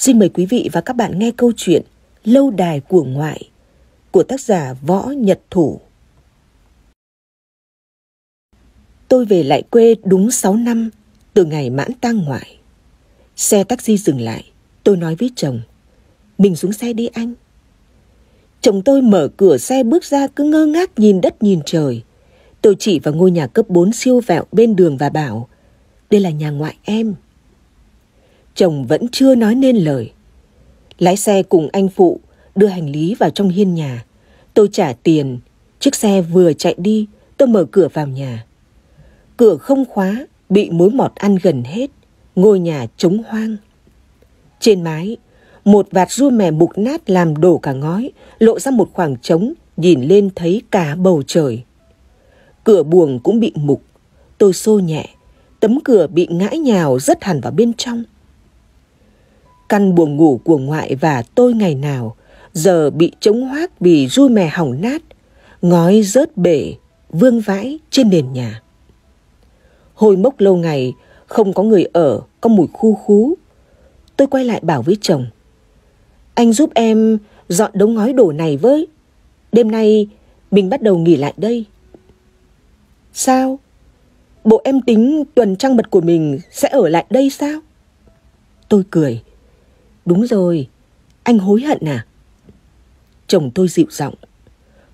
Xin mời quý vị và các bạn nghe câu chuyện Lâu đài của ngoại của tác giả Võ Nhật Thủ. Tôi về lại quê đúng 6 năm từ ngày mãn tang ngoại. Xe taxi dừng lại, tôi nói với chồng, "Mình xuống xe đi anh." Chồng tôi mở cửa xe bước ra cứ ngơ ngác nhìn đất nhìn trời. Tôi chỉ vào ngôi nhà cấp 4 siêu vẹo bên đường và bảo, "Đây là nhà ngoại em." chồng vẫn chưa nói nên lời. Lái xe cùng anh phụ đưa hành lý vào trong hiên nhà. Tôi trả tiền, chiếc xe vừa chạy đi, tôi mở cửa vào nhà. Cửa không khóa, bị mối mọt ăn gần hết, ngôi nhà trống hoang. Trên mái, một vạt ru mè mục nát làm đổ cả ngói, lộ ra một khoảng trống, nhìn lên thấy cả bầu trời. Cửa buồng cũng bị mục, tôi xô nhẹ, tấm cửa bị ngã nhào rất hẳn vào bên trong. Căn buồng ngủ của ngoại và tôi ngày nào giờ bị trống hoác vì rui mè hỏng nát, ngói rớt bể, vương vãi trên nền nhà. Hồi mốc lâu ngày, không có người ở, có mùi khu khú. Tôi quay lại bảo với chồng. Anh giúp em dọn đống ngói đổ này với. Đêm nay mình bắt đầu nghỉ lại đây. Sao? Bộ em tính tuần trăng mật của mình sẽ ở lại đây sao? Tôi cười. Đúng rồi, anh hối hận à? Chồng tôi dịu giọng.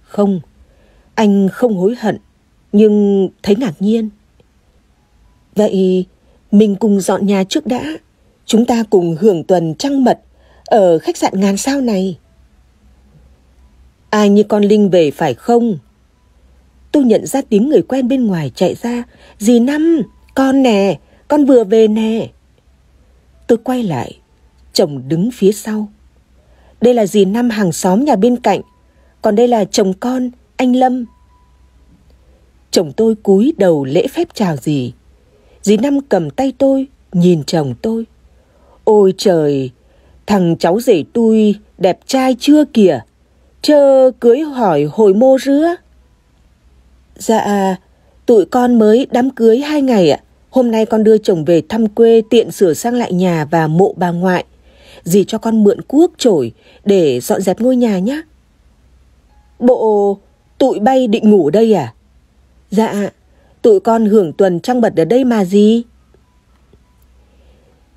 Không, anh không hối hận, nhưng thấy ngạc nhiên. Vậy mình cùng dọn nhà trước đã. Chúng ta cùng hưởng tuần trăng mật ở khách sạn ngàn sao này. Ai như con Linh về phải không? Tôi nhận ra tiếng người quen bên ngoài chạy ra. Dì Năm, con nè, con vừa về nè. Tôi quay lại, chồng đứng phía sau. Đây là dì Năm hàng xóm nhà bên cạnh, còn đây là chồng con, anh Lâm. Chồng tôi cúi đầu lễ phép chào dì. Dì Năm cầm tay tôi, nhìn chồng tôi. Ôi trời, thằng cháu rể tôi đẹp trai chưa kìa. chờ cưới hỏi hồi mô rứa. Dạ, tụi con mới đám cưới hai ngày ạ. Hôm nay con đưa chồng về thăm quê tiện sửa sang lại nhà và mộ bà ngoại dì cho con mượn cuốc chổi để dọn dẹp ngôi nhà nhé. Bộ tụi bay định ngủ đây à? Dạ, tụi con hưởng tuần trăng mật ở đây mà gì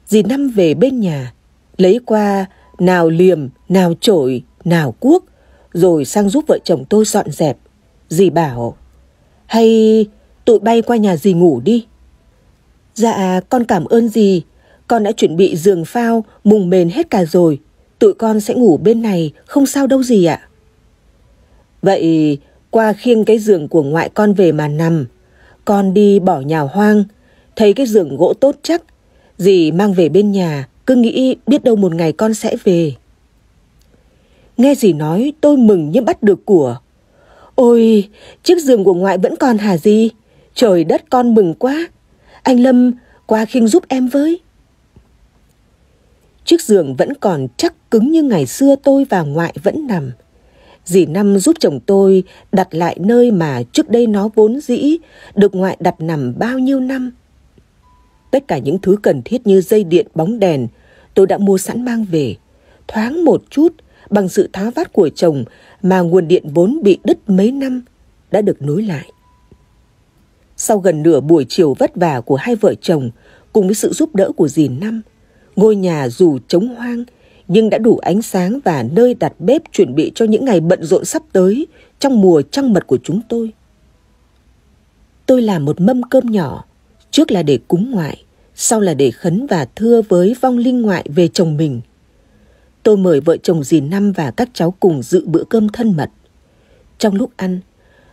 Dì năm về bên nhà, lấy qua nào liềm, nào chổi, nào cuốc, rồi sang giúp vợ chồng tôi dọn dẹp. Dì bảo, hay tụi bay qua nhà dì ngủ đi. Dạ, con cảm ơn dì, con đã chuẩn bị giường phao, mùng mền hết cả rồi. Tụi con sẽ ngủ bên này, không sao đâu gì ạ. Vậy, qua khiêng cái giường của ngoại con về mà nằm. Con đi bỏ nhà hoang, thấy cái giường gỗ tốt chắc. Dì mang về bên nhà, cứ nghĩ biết đâu một ngày con sẽ về. Nghe dì nói tôi mừng như bắt được của. Ôi, chiếc giường của ngoại vẫn còn hả dì? Trời đất con mừng quá. Anh Lâm, qua khiêng giúp em với. Chiếc giường vẫn còn chắc cứng như ngày xưa tôi và ngoại vẫn nằm. Dì Năm giúp chồng tôi đặt lại nơi mà trước đây nó vốn dĩ, được ngoại đặt nằm bao nhiêu năm. Tất cả những thứ cần thiết như dây điện, bóng đèn, tôi đã mua sẵn mang về. Thoáng một chút, bằng sự tháo vát của chồng mà nguồn điện vốn bị đứt mấy năm, đã được nối lại. Sau gần nửa buổi chiều vất vả của hai vợ chồng, cùng với sự giúp đỡ của dì Năm, Ngôi nhà dù trống hoang nhưng đã đủ ánh sáng và nơi đặt bếp chuẩn bị cho những ngày bận rộn sắp tới trong mùa trăng mật của chúng tôi. Tôi làm một mâm cơm nhỏ, trước là để cúng ngoại, sau là để khấn và thưa với vong linh ngoại về chồng mình. Tôi mời vợ chồng dì Năm và các cháu cùng dự bữa cơm thân mật. Trong lúc ăn,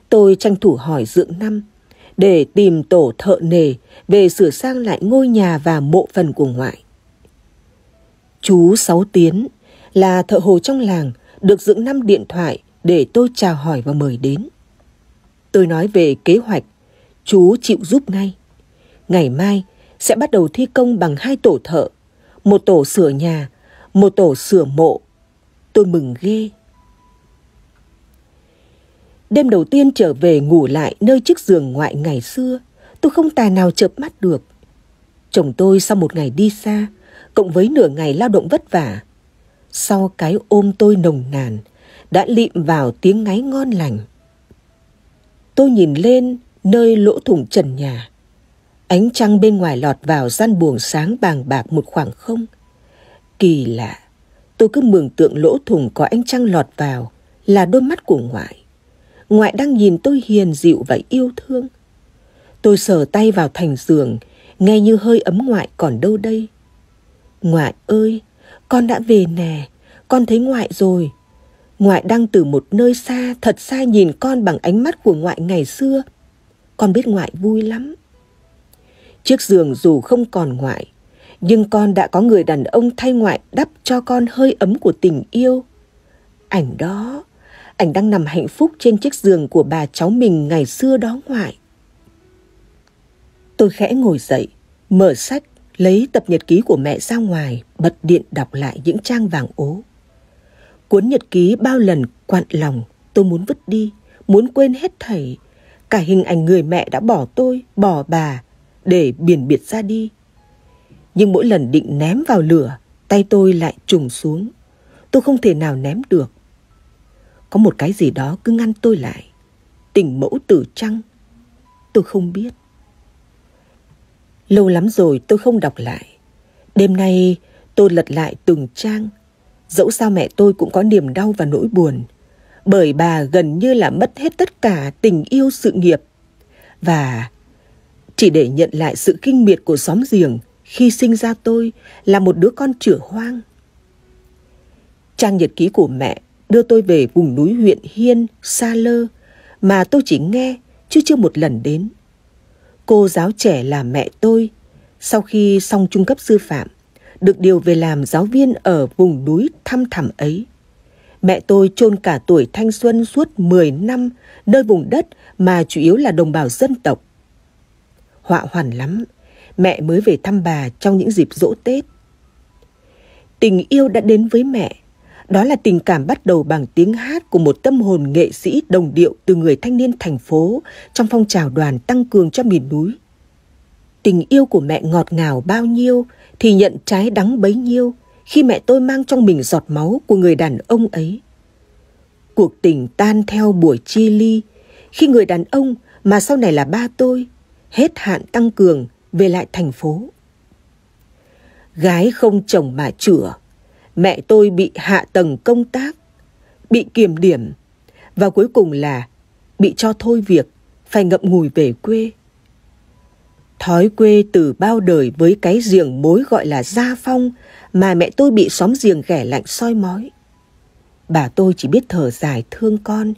tôi tranh thủ hỏi dượng Năm để tìm tổ thợ nề về sửa sang lại ngôi nhà và mộ phần của ngoại. Chú Sáu Tiến là thợ hồ trong làng được dựng năm điện thoại để tôi chào hỏi và mời đến. Tôi nói về kế hoạch, chú chịu giúp ngay. Ngày mai sẽ bắt đầu thi công bằng hai tổ thợ, một tổ sửa nhà, một tổ sửa mộ. Tôi mừng ghê. Đêm đầu tiên trở về ngủ lại nơi chiếc giường ngoại ngày xưa, tôi không tài nào chợp mắt được. Chồng tôi sau một ngày đi xa, cộng với nửa ngày lao động vất vả. Sau cái ôm tôi nồng nàn, đã lịm vào tiếng ngáy ngon lành. Tôi nhìn lên nơi lỗ thủng trần nhà. Ánh trăng bên ngoài lọt vào gian buồng sáng bàng bạc một khoảng không. Kỳ lạ, tôi cứ mường tượng lỗ thủng có ánh trăng lọt vào là đôi mắt của ngoại. Ngoại đang nhìn tôi hiền dịu và yêu thương. Tôi sờ tay vào thành giường, nghe như hơi ấm ngoại còn đâu đây. Ngoại ơi, con đã về nè, con thấy ngoại rồi. Ngoại đang từ một nơi xa, thật xa nhìn con bằng ánh mắt của ngoại ngày xưa. Con biết ngoại vui lắm. Chiếc giường dù không còn ngoại, nhưng con đã có người đàn ông thay ngoại đắp cho con hơi ấm của tình yêu. Ảnh đó, ảnh đang nằm hạnh phúc trên chiếc giường của bà cháu mình ngày xưa đó ngoại. Tôi khẽ ngồi dậy, mở sách lấy tập nhật ký của mẹ ra ngoài, bật điện đọc lại những trang vàng ố. Cuốn nhật ký bao lần quặn lòng, tôi muốn vứt đi, muốn quên hết thảy, cả hình ảnh người mẹ đã bỏ tôi, bỏ bà, để biển biệt ra đi. Nhưng mỗi lần định ném vào lửa, tay tôi lại trùng xuống. Tôi không thể nào ném được. Có một cái gì đó cứ ngăn tôi lại. Tình mẫu tử trăng. Tôi không biết. Lâu lắm rồi tôi không đọc lại. Đêm nay tôi lật lại từng trang. Dẫu sao mẹ tôi cũng có niềm đau và nỗi buồn. Bởi bà gần như là mất hết tất cả tình yêu sự nghiệp. Và chỉ để nhận lại sự kinh miệt của xóm giềng khi sinh ra tôi là một đứa con chửa hoang. Trang nhật ký của mẹ đưa tôi về vùng núi huyện Hiên, Sa Lơ mà tôi chỉ nghe chứ chưa một lần đến cô giáo trẻ là mẹ tôi, sau khi xong trung cấp sư phạm, được điều về làm giáo viên ở vùng núi thăm thẳm ấy. Mẹ tôi chôn cả tuổi thanh xuân suốt 10 năm nơi vùng đất mà chủ yếu là đồng bào dân tộc. Họa hoàn lắm, mẹ mới về thăm bà trong những dịp dỗ Tết. Tình yêu đã đến với mẹ, đó là tình cảm bắt đầu bằng tiếng hát của một tâm hồn nghệ sĩ đồng điệu từ người thanh niên thành phố trong phong trào đoàn tăng cường cho miền núi. Tình yêu của mẹ ngọt ngào bao nhiêu thì nhận trái đắng bấy nhiêu khi mẹ tôi mang trong mình giọt máu của người đàn ông ấy. Cuộc tình tan theo buổi chia ly khi người đàn ông mà sau này là ba tôi hết hạn tăng cường về lại thành phố. Gái không chồng mà chửa – mẹ tôi bị hạ tầng công tác, bị kiểm điểm và cuối cùng là bị cho thôi việc, phải ngậm ngùi về quê. Thói quê từ bao đời với cái giềng mối gọi là gia phong mà mẹ tôi bị xóm giềng ghẻ lạnh soi mói. Bà tôi chỉ biết thở dài thương con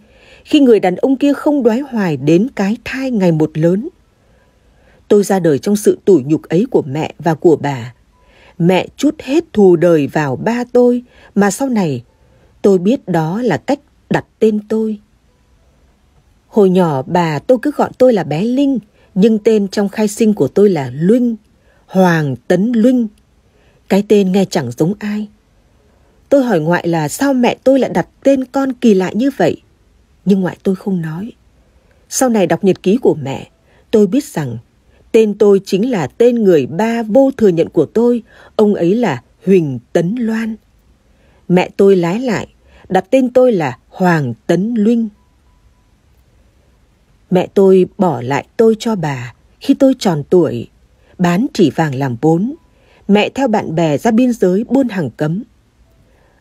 khi người đàn ông kia không đoái hoài đến cái thai ngày một lớn. Tôi ra đời trong sự tủi nhục ấy của mẹ và của bà mẹ chút hết thù đời vào ba tôi mà sau này tôi biết đó là cách đặt tên tôi. Hồi nhỏ bà tôi cứ gọi tôi là bé Linh, nhưng tên trong khai sinh của tôi là Luynh, Hoàng Tấn Luynh. Cái tên nghe chẳng giống ai. Tôi hỏi ngoại là sao mẹ tôi lại đặt tên con kỳ lạ như vậy, nhưng ngoại tôi không nói. Sau này đọc nhật ký của mẹ, tôi biết rằng Tên tôi chính là tên người ba vô thừa nhận của tôi, ông ấy là Huỳnh Tấn Loan. Mẹ tôi lái lại, đặt tên tôi là Hoàng Tấn Linh. Mẹ tôi bỏ lại tôi cho bà khi tôi tròn tuổi, bán chỉ vàng làm vốn. Mẹ theo bạn bè ra biên giới buôn hàng cấm.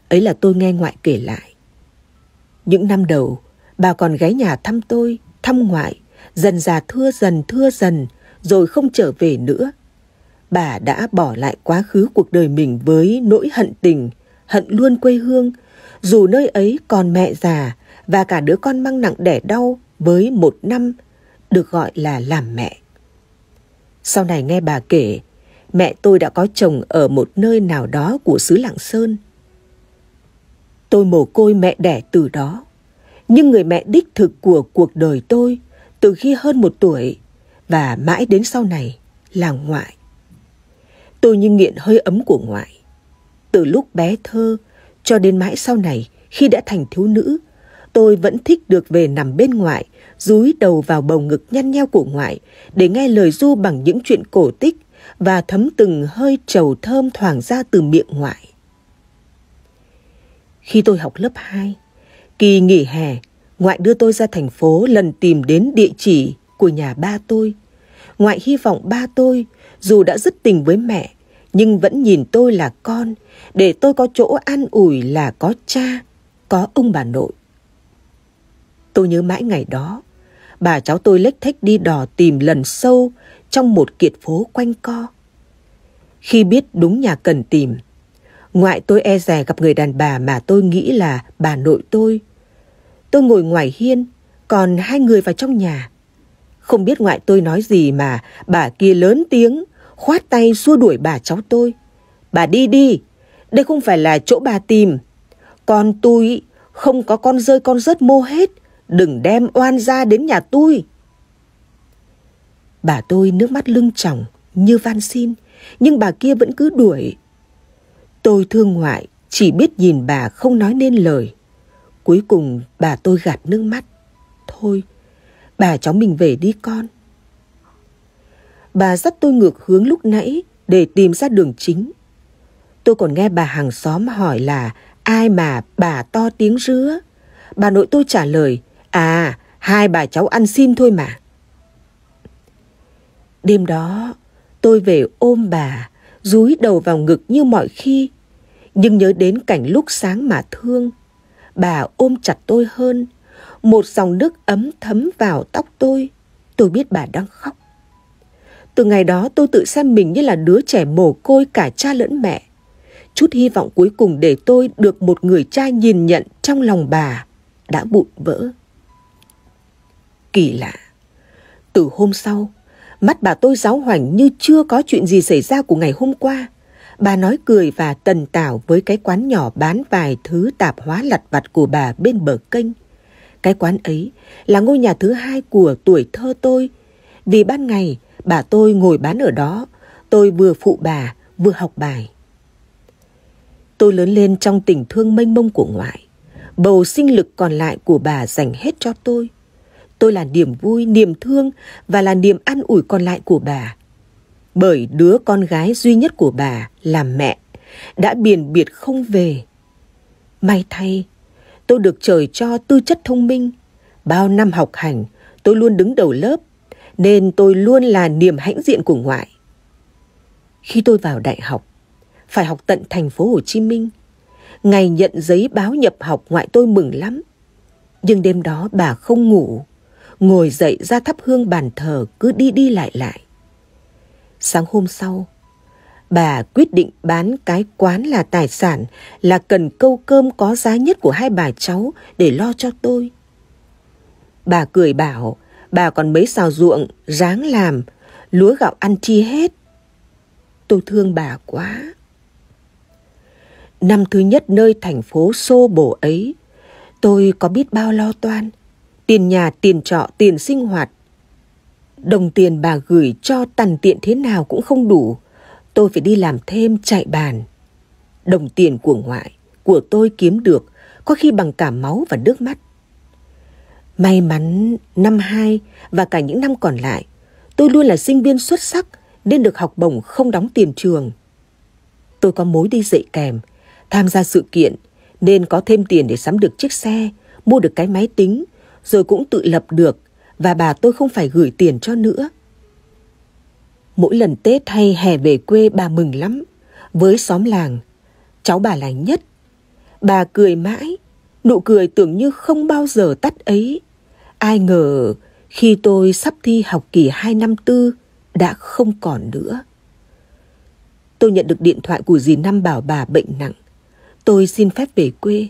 Ấy là tôi nghe ngoại kể lại. Những năm đầu, bà còn ghé nhà thăm tôi, thăm ngoại, dần già thưa dần thưa dần, rồi không trở về nữa. Bà đã bỏ lại quá khứ cuộc đời mình với nỗi hận tình, hận luôn quê hương, dù nơi ấy còn mẹ già và cả đứa con mang nặng đẻ đau với một năm được gọi là làm mẹ. Sau này nghe bà kể, mẹ tôi đã có chồng ở một nơi nào đó của xứ Lạng Sơn. Tôi mồ côi mẹ đẻ từ đó, nhưng người mẹ đích thực của cuộc đời tôi từ khi hơn một tuổi và mãi đến sau này là ngoại. Tôi như nghiện hơi ấm của ngoại. Từ lúc bé thơ cho đến mãi sau này khi đã thành thiếu nữ, tôi vẫn thích được về nằm bên ngoại, dúi đầu vào bầu ngực nhăn nheo của ngoại để nghe lời du bằng những chuyện cổ tích và thấm từng hơi trầu thơm thoảng ra từ miệng ngoại. Khi tôi học lớp 2, kỳ nghỉ hè, ngoại đưa tôi ra thành phố lần tìm đến địa chỉ của nhà ba tôi. Ngoại hy vọng ba tôi, dù đã dứt tình với mẹ, nhưng vẫn nhìn tôi là con, để tôi có chỗ an ủi là có cha, có ông bà nội. Tôi nhớ mãi ngày đó, bà cháu tôi lếch thách đi đò tìm lần sâu trong một kiệt phố quanh co. Khi biết đúng nhà cần tìm, ngoại tôi e dè gặp người đàn bà mà tôi nghĩ là bà nội tôi. Tôi ngồi ngoài hiên, còn hai người vào trong nhà. Không biết ngoại tôi nói gì mà bà kia lớn tiếng, khoát tay xua đuổi bà cháu tôi. Bà đi đi, đây không phải là chỗ bà tìm. Con tôi không có con rơi con rớt mô hết, đừng đem oan ra đến nhà tôi. Bà tôi nước mắt lưng tròng như van xin, nhưng bà kia vẫn cứ đuổi. Tôi thương ngoại, chỉ biết nhìn bà không nói nên lời. Cuối cùng bà tôi gạt nước mắt. Thôi, Bà cháu mình về đi con. Bà dắt tôi ngược hướng lúc nãy để tìm ra đường chính. Tôi còn nghe bà hàng xóm hỏi là ai mà bà to tiếng rứa. Bà nội tôi trả lời, à, hai bà cháu ăn xin thôi mà. Đêm đó, tôi về ôm bà, rúi đầu vào ngực như mọi khi. Nhưng nhớ đến cảnh lúc sáng mà thương, bà ôm chặt tôi hơn, một dòng nước ấm thấm vào tóc tôi. Tôi biết bà đang khóc. Từ ngày đó tôi tự xem mình như là đứa trẻ mồ côi cả cha lẫn mẹ. Chút hy vọng cuối cùng để tôi được một người cha nhìn nhận trong lòng bà đã bụn vỡ. Kỳ lạ. Từ hôm sau, mắt bà tôi giáo hoành như chưa có chuyện gì xảy ra của ngày hôm qua. Bà nói cười và tần tảo với cái quán nhỏ bán vài thứ tạp hóa lặt vặt của bà bên bờ kênh. Cái quán ấy là ngôi nhà thứ hai của tuổi thơ tôi. Vì ban ngày, bà tôi ngồi bán ở đó. Tôi vừa phụ bà, vừa học bài. Tôi lớn lên trong tình thương mênh mông của ngoại. Bầu sinh lực còn lại của bà dành hết cho tôi. Tôi là niềm vui, niềm thương và là niềm an ủi còn lại của bà. Bởi đứa con gái duy nhất của bà là mẹ, đã biển biệt không về. May thay, tôi được trời cho tư chất thông minh. Bao năm học hành, tôi luôn đứng đầu lớp, nên tôi luôn là niềm hãnh diện của ngoại. Khi tôi vào đại học, phải học tận thành phố Hồ Chí Minh. Ngày nhận giấy báo nhập học ngoại tôi mừng lắm. Nhưng đêm đó bà không ngủ, ngồi dậy ra thắp hương bàn thờ cứ đi đi lại lại. Sáng hôm sau, bà quyết định bán cái quán là tài sản, là cần câu cơm có giá nhất của hai bà cháu để lo cho tôi. Bà cười bảo, bà còn mấy xào ruộng, ráng làm, lúa gạo ăn chi hết. Tôi thương bà quá. Năm thứ nhất nơi thành phố xô bổ ấy, tôi có biết bao lo toan, tiền nhà, tiền trọ, tiền sinh hoạt. Đồng tiền bà gửi cho tằn tiện thế nào cũng không đủ, tôi phải đi làm thêm chạy bàn. Đồng tiền của ngoại, của tôi kiếm được có khi bằng cả máu và nước mắt. May mắn năm hai và cả những năm còn lại, tôi luôn là sinh viên xuất sắc nên được học bổng không đóng tiền trường. Tôi có mối đi dạy kèm, tham gia sự kiện nên có thêm tiền để sắm được chiếc xe, mua được cái máy tính, rồi cũng tự lập được và bà tôi không phải gửi tiền cho nữa. Mỗi lần Tết hay hè về quê bà mừng lắm. Với xóm làng, cháu bà là nhất. Bà cười mãi, nụ cười tưởng như không bao giờ tắt ấy. Ai ngờ khi tôi sắp thi học kỳ 2 năm tư đã không còn nữa. Tôi nhận được điện thoại của dì Năm bảo bà bệnh nặng. Tôi xin phép về quê.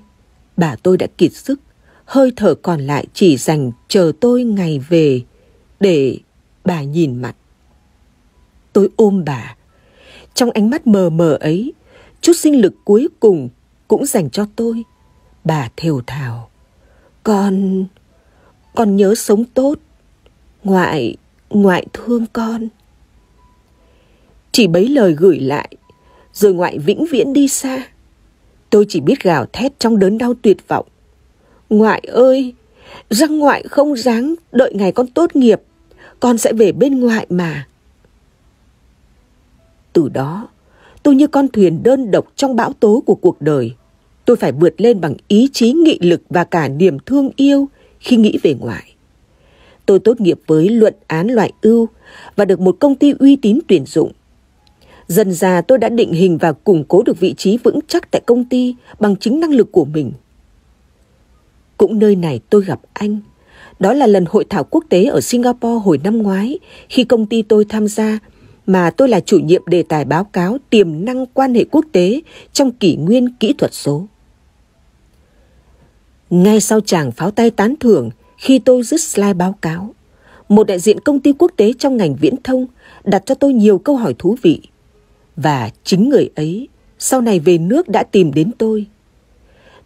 Bà tôi đã kiệt sức, hơi thở còn lại chỉ dành chờ tôi ngày về để bà nhìn mặt tôi ôm bà. Trong ánh mắt mờ mờ ấy, chút sinh lực cuối cùng cũng dành cho tôi. Bà thều thào. Con... Con nhớ sống tốt. Ngoại... Ngoại thương con. Chỉ bấy lời gửi lại, rồi ngoại vĩnh viễn đi xa. Tôi chỉ biết gào thét trong đớn đau tuyệt vọng. Ngoại ơi, răng ngoại không ráng đợi ngày con tốt nghiệp, con sẽ về bên ngoại mà. Từ đó, tôi như con thuyền đơn độc trong bão tố của cuộc đời. Tôi phải vượt lên bằng ý chí nghị lực và cả niềm thương yêu khi nghĩ về ngoại. Tôi tốt nghiệp với luận án loại ưu và được một công ty uy tín tuyển dụng. Dần già tôi đã định hình và củng cố được vị trí vững chắc tại công ty bằng chính năng lực của mình. Cũng nơi này tôi gặp anh. Đó là lần hội thảo quốc tế ở Singapore hồi năm ngoái khi công ty tôi tham gia mà tôi là chủ nhiệm đề tài báo cáo tiềm năng quan hệ quốc tế trong kỷ nguyên kỹ thuật số. Ngay sau chàng pháo tay tán thưởng khi tôi dứt slide báo cáo, một đại diện công ty quốc tế trong ngành viễn thông đặt cho tôi nhiều câu hỏi thú vị. Và chính người ấy sau này về nước đã tìm đến tôi.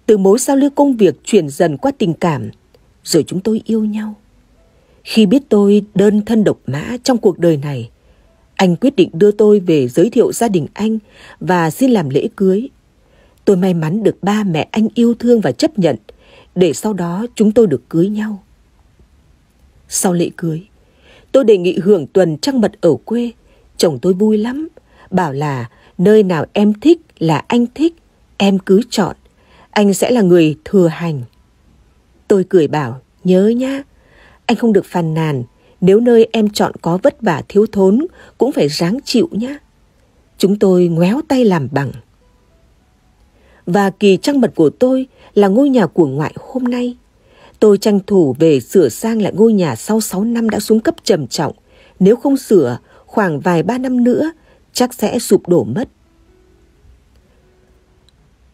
Từ mối giao lưu công việc chuyển dần qua tình cảm, rồi chúng tôi yêu nhau. Khi biết tôi đơn thân độc mã trong cuộc đời này, anh quyết định đưa tôi về giới thiệu gia đình anh và xin làm lễ cưới. Tôi may mắn được ba mẹ anh yêu thương và chấp nhận, để sau đó chúng tôi được cưới nhau. Sau lễ cưới, tôi đề nghị hưởng tuần trăng mật ở quê. Chồng tôi vui lắm, bảo là nơi nào em thích là anh thích, em cứ chọn. Anh sẽ là người thừa hành. Tôi cười bảo, nhớ nhá, anh không được phàn nàn nếu nơi em chọn có vất vả thiếu thốn, cũng phải ráng chịu nhé. Chúng tôi ngoéo tay làm bằng. Và kỳ trăng mật của tôi là ngôi nhà của ngoại hôm nay. Tôi tranh thủ về sửa sang lại ngôi nhà sau 6 năm đã xuống cấp trầm trọng. Nếu không sửa, khoảng vài ba năm nữa, chắc sẽ sụp đổ mất.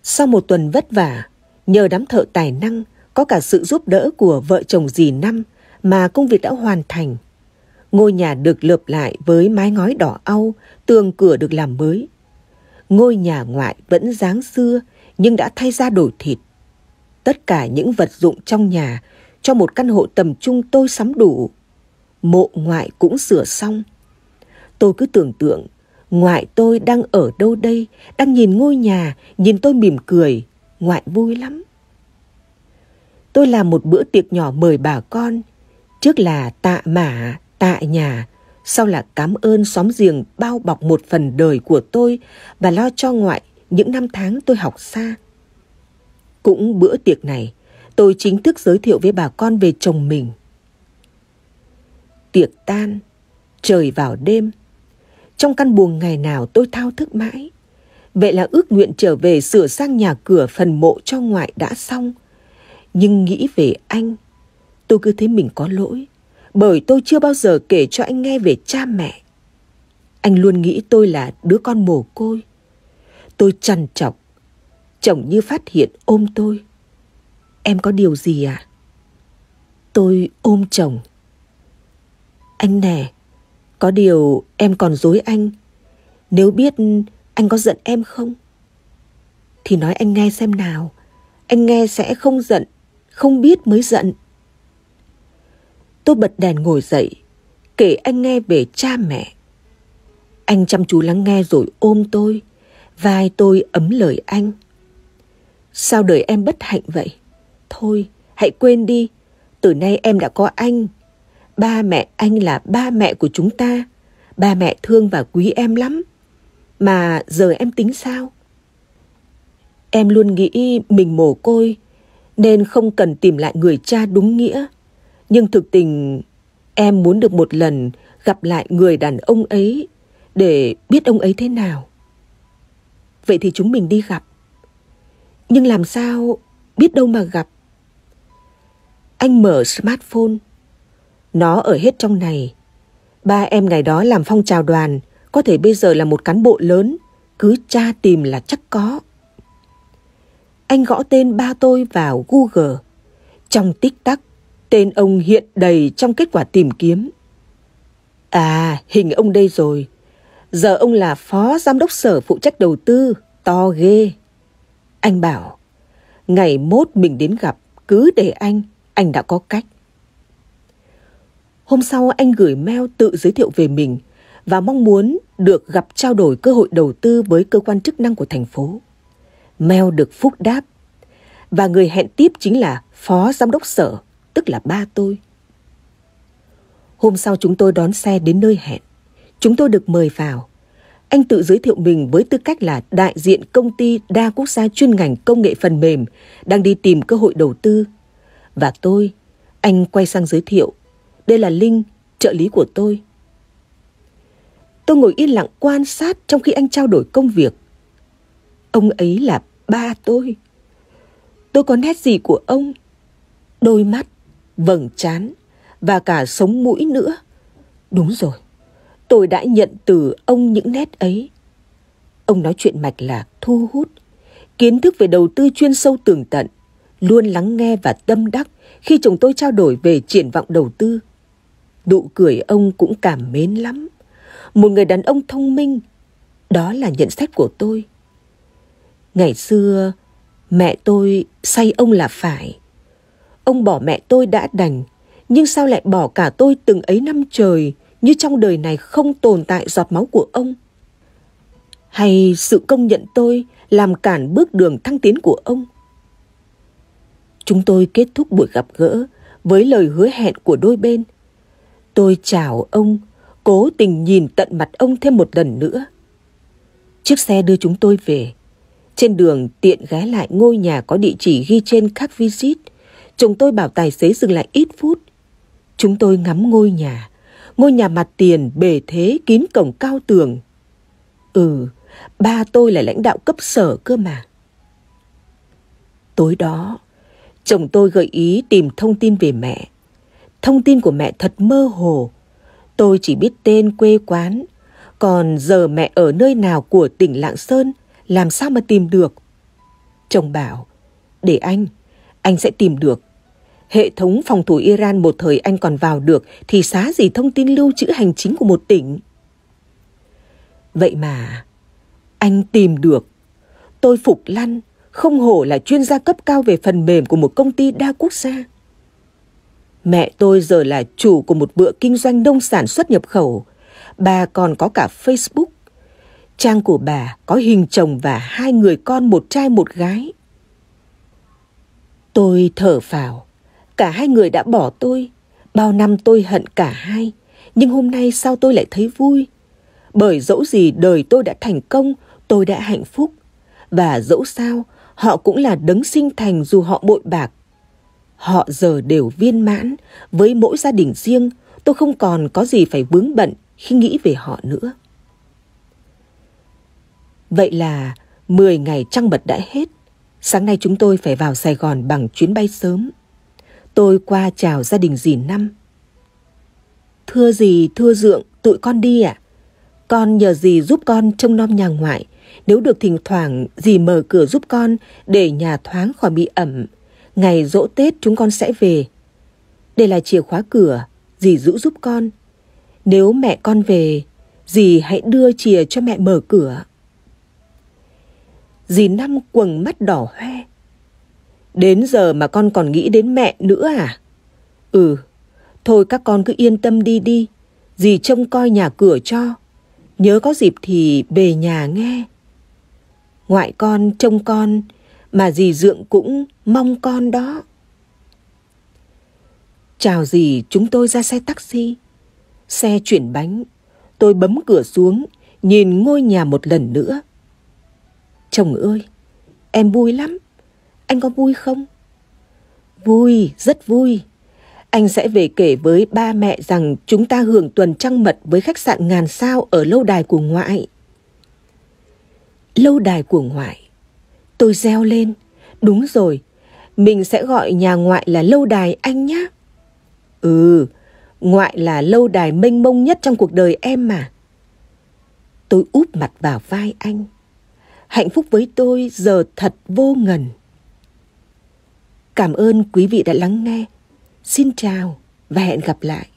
Sau một tuần vất vả, nhờ đám thợ tài năng, có cả sự giúp đỡ của vợ chồng dì Năm – mà công việc đã hoàn thành. Ngôi nhà được lợp lại với mái ngói đỏ au, tường cửa được làm mới. Ngôi nhà ngoại vẫn dáng xưa nhưng đã thay ra đổi thịt. Tất cả những vật dụng trong nhà cho một căn hộ tầm trung tôi sắm đủ. Mộ ngoại cũng sửa xong. Tôi cứ tưởng tượng ngoại tôi đang ở đâu đây, đang nhìn ngôi nhà, nhìn tôi mỉm cười, ngoại vui lắm. Tôi làm một bữa tiệc nhỏ mời bà con, Trước là tạ mả, tạ nhà, sau là cảm ơn xóm giềng bao bọc một phần đời của tôi và lo cho ngoại những năm tháng tôi học xa. Cũng bữa tiệc này, tôi chính thức giới thiệu với bà con về chồng mình. Tiệc tan, trời vào đêm. Trong căn buồng ngày nào tôi thao thức mãi. Vậy là ước nguyện trở về sửa sang nhà cửa phần mộ cho ngoại đã xong. Nhưng nghĩ về anh, tôi cứ thấy mình có lỗi bởi tôi chưa bao giờ kể cho anh nghe về cha mẹ anh luôn nghĩ tôi là đứa con mồ côi tôi trằn trọc chồng như phát hiện ôm tôi em có điều gì à tôi ôm chồng anh nè có điều em còn dối anh nếu biết anh có giận em không thì nói anh nghe xem nào anh nghe sẽ không giận không biết mới giận Tôi bật đèn ngồi dậy, kể anh nghe về cha mẹ. Anh chăm chú lắng nghe rồi ôm tôi, vai tôi ấm lời anh. Sao đời em bất hạnh vậy? Thôi, hãy quên đi, từ nay em đã có anh. Ba mẹ anh là ba mẹ của chúng ta, ba mẹ thương và quý em lắm. Mà giờ em tính sao? Em luôn nghĩ mình mồ côi, nên không cần tìm lại người cha đúng nghĩa. Nhưng thực tình, em muốn được một lần gặp lại người đàn ông ấy để biết ông ấy thế nào. Vậy thì chúng mình đi gặp. Nhưng làm sao biết đâu mà gặp? Anh mở smartphone. Nó ở hết trong này. Ba em ngày đó làm phong trào đoàn, có thể bây giờ là một cán bộ lớn, cứ tra tìm là chắc có. Anh gõ tên ba tôi vào Google. Trong tích tắc, Tên ông hiện đầy trong kết quả tìm kiếm. À, hình ông đây rồi. Giờ ông là phó giám đốc sở phụ trách đầu tư, to ghê. Anh bảo, ngày mốt mình đến gặp, cứ để anh, anh đã có cách. Hôm sau anh gửi mail tự giới thiệu về mình và mong muốn được gặp trao đổi cơ hội đầu tư với cơ quan chức năng của thành phố. Mail được phúc đáp và người hẹn tiếp chính là phó giám đốc sở tức là ba tôi. Hôm sau chúng tôi đón xe đến nơi hẹn. Chúng tôi được mời vào. Anh tự giới thiệu mình với tư cách là đại diện công ty đa quốc gia chuyên ngành công nghệ phần mềm đang đi tìm cơ hội đầu tư. Và tôi, anh quay sang giới thiệu. Đây là Linh, trợ lý của tôi. Tôi ngồi yên lặng quan sát trong khi anh trao đổi công việc. Ông ấy là ba tôi. Tôi có nét gì của ông? Đôi mắt, vầng trán và cả sống mũi nữa. Đúng rồi, tôi đã nhận từ ông những nét ấy. Ông nói chuyện mạch lạc, thu hút, kiến thức về đầu tư chuyên sâu tường tận, luôn lắng nghe và tâm đắc khi chồng tôi trao đổi về triển vọng đầu tư. Nụ cười ông cũng cảm mến lắm. Một người đàn ông thông minh, đó là nhận xét của tôi. Ngày xưa, mẹ tôi say ông là phải, Ông bỏ mẹ tôi đã đành, nhưng sao lại bỏ cả tôi từng ấy năm trời, như trong đời này không tồn tại giọt máu của ông? Hay sự công nhận tôi làm cản bước đường thăng tiến của ông? Chúng tôi kết thúc buổi gặp gỡ với lời hứa hẹn của đôi bên. Tôi chào ông, cố tình nhìn tận mặt ông thêm một lần nữa. Chiếc xe đưa chúng tôi về. Trên đường tiện ghé lại ngôi nhà có địa chỉ ghi trên các visit – chồng tôi bảo tài xế dừng lại ít phút. Chúng tôi ngắm ngôi nhà. Ngôi nhà mặt tiền, bề thế, kín cổng cao tường. Ừ, ba tôi là lãnh đạo cấp sở cơ mà. Tối đó, chồng tôi gợi ý tìm thông tin về mẹ. Thông tin của mẹ thật mơ hồ. Tôi chỉ biết tên quê quán, còn giờ mẹ ở nơi nào của tỉnh Lạng Sơn, làm sao mà tìm được? Chồng bảo, để anh, anh sẽ tìm được. Hệ thống phòng thủ Iran một thời anh còn vào được thì xá gì thông tin lưu trữ hành chính của một tỉnh. Vậy mà, anh tìm được. Tôi phục lăn, không hổ là chuyên gia cấp cao về phần mềm của một công ty đa quốc gia. Mẹ tôi giờ là chủ của một bữa kinh doanh nông sản xuất nhập khẩu. Bà còn có cả Facebook. Trang của bà có hình chồng và hai người con một trai một gái. Tôi thở phào. Cả hai người đã bỏ tôi. Bao năm tôi hận cả hai. Nhưng hôm nay sao tôi lại thấy vui? Bởi dẫu gì đời tôi đã thành công, tôi đã hạnh phúc. Và dẫu sao, họ cũng là đấng sinh thành dù họ bội bạc. Họ giờ đều viên mãn, với mỗi gia đình riêng, tôi không còn có gì phải vướng bận khi nghĩ về họ nữa. Vậy là 10 ngày trăng mật đã hết. Sáng nay chúng tôi phải vào Sài Gòn bằng chuyến bay sớm tôi qua chào gia đình dì Năm. Thưa dì, thưa dượng, tụi con đi ạ. À? Con nhờ dì giúp con trông nom nhà ngoại. Nếu được thỉnh thoảng, dì mở cửa giúp con để nhà thoáng khỏi bị ẩm. Ngày dỗ Tết chúng con sẽ về. Đây là chìa khóa cửa, dì giữ giúp con. Nếu mẹ con về, dì hãy đưa chìa cho mẹ mở cửa. Dì Năm quầng mắt đỏ hoe, Đến giờ mà con còn nghĩ đến mẹ nữa à? Ừ, thôi các con cứ yên tâm đi đi. Dì trông coi nhà cửa cho. Nhớ có dịp thì về nhà nghe. Ngoại con trông con, mà dì dượng cũng mong con đó. Chào dì, chúng tôi ra xe taxi. Xe chuyển bánh, tôi bấm cửa xuống, nhìn ngôi nhà một lần nữa. Chồng ơi, em vui lắm. Anh có vui không? Vui, rất vui. Anh sẽ về kể với ba mẹ rằng chúng ta hưởng tuần trăng mật với khách sạn ngàn sao ở lâu đài của ngoại. Lâu đài của ngoại. Tôi reo lên. Đúng rồi, mình sẽ gọi nhà ngoại là lâu đài anh nhé. Ừ, ngoại là lâu đài mênh mông nhất trong cuộc đời em mà. Tôi úp mặt vào vai anh. Hạnh phúc với tôi giờ thật vô ngần. Cảm ơn quý vị đã lắng nghe. Xin chào và hẹn gặp lại.